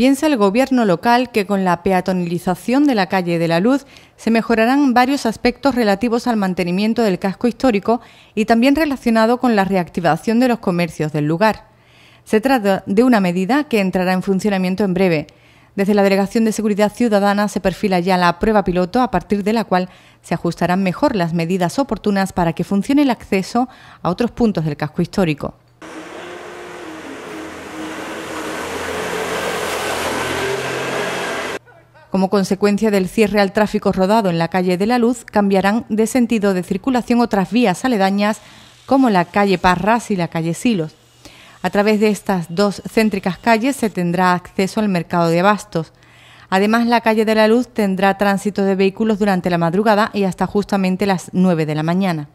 piensa el gobierno local que con la peatonalización de la calle de la Luz se mejorarán varios aspectos relativos al mantenimiento del casco histórico y también relacionado con la reactivación de los comercios del lugar. Se trata de una medida que entrará en funcionamiento en breve. Desde la Delegación de Seguridad Ciudadana se perfila ya la prueba piloto a partir de la cual se ajustarán mejor las medidas oportunas para que funcione el acceso a otros puntos del casco histórico. Como consecuencia del cierre al tráfico rodado en la calle de la Luz, cambiarán de sentido de circulación otras vías aledañas como la calle Parras y la calle Silos. A través de estas dos céntricas calles se tendrá acceso al mercado de abastos. Además, la calle de la Luz tendrá tránsito de vehículos durante la madrugada y hasta justamente las 9 de la mañana.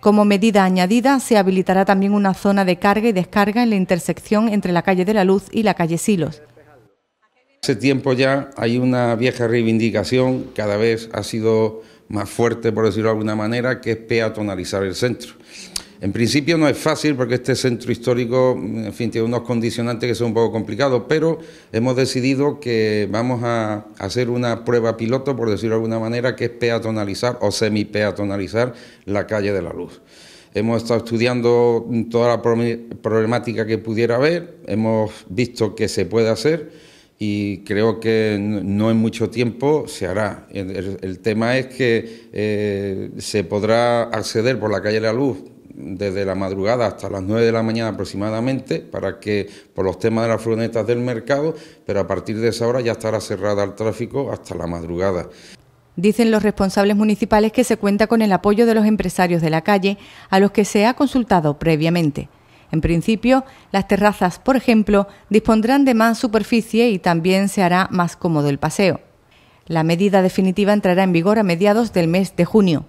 Como medida añadida, se habilitará también una zona de carga y descarga en la intersección entre la calle de la Luz y la calle Silos. Hace tiempo ya hay una vieja reivindicación, cada vez ha sido más fuerte, por decirlo de alguna manera, que es peatonalizar el centro. En principio no es fácil porque este centro histórico, mm, tiene unos condicionantes que son un poco complicados, pero hemos decidido que vamos a hacer una prueba piloto, por decirlo de alguna manera, que es peatonalizar o semi-peatonalizar la calle de la Luz. Hemos estado estudiando toda la problemática que pudiera haber, hemos visto que se puede hacer y creo que no en mucho tiempo se hará. El, tema es que eh, se podrá acceder por la calle la Luz desde la madrugada hasta las 9 de la mañana aproximadamente para que por los temas de las furgonetas del mercado, pero a partir de esa hora ya estará cerrada al tráfico hasta la madrugada. Dicen los responsables municipales que se cuenta con el apoyo de los empresarios de la calle a los que se ha consultado previamente. En principio, las terrazas, por ejemplo, dispondrán de más superficie y también se hará más cómodo el paseo. La medida definitiva entrará en vigor a mediados del mes de junio.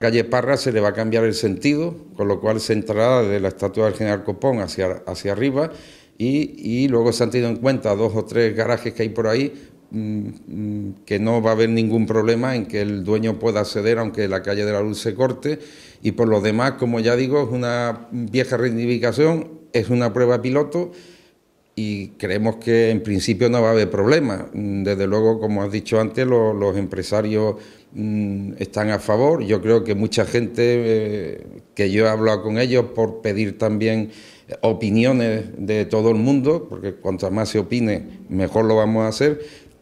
Calle Parra se le va a cambiar el sentido, con lo cual se entrará desde la estatua del general Copón hacia, hacia arriba y, y, luego se han tenido en cuenta dos o tres garajes que hay por ahí Mm, que no va a haber ningún problema en que el dueño pueda acceder aunque la calle de la luz se corte y por lo demás, como ya digo, es una vieja reivindicación, es una prueba piloto y creemos que en principio no va a haber problema. Mm, desde luego, como has dicho antes, los, empresarios mm, están a favor. Yo creo que mucha gente eh, que yo he hablado con ellos por pedir también opiniones de todo el mundo, porque cuanto más se opine, mejor lo vamos a hacer,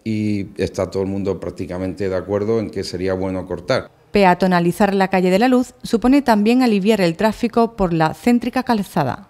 y está todo el mundo prácticamente de acuerdo en que sería bueno cortar. Peatonalizar la calle de la Luz supone también aliviar el tráfico por la céntrica calzada.